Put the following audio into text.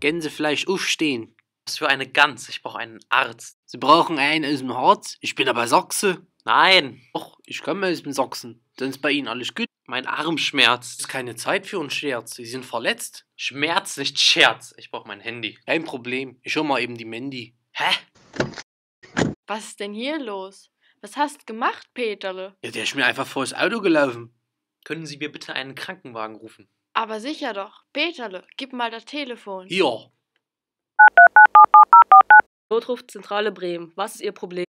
Gänsefleisch aufstehen. Was für eine Gans? Ich brauche einen Arzt. Sie brauchen einen aus dem Harz? Ich bin aber Sachse. Nein. Och, ich komme aus dem Sachsen. Dann ist bei Ihnen alles gut. Mein Arm schmerzt. Ist keine Zeit für einen Scherz. Sie sind verletzt. Schmerz, nicht Scherz. Ich brauche mein Handy. Kein Problem. Ich hol mal eben die Mandy. Hä? Was ist denn hier los? Was hast gemacht, Peterle? Ja, der ist mir einfach vor das Auto gelaufen. Können Sie mir bitte einen Krankenwagen rufen? Aber sicher doch. Peterle, gib mal das Telefon. Ja. Notrufzentrale Bremen. Was ist Ihr Problem?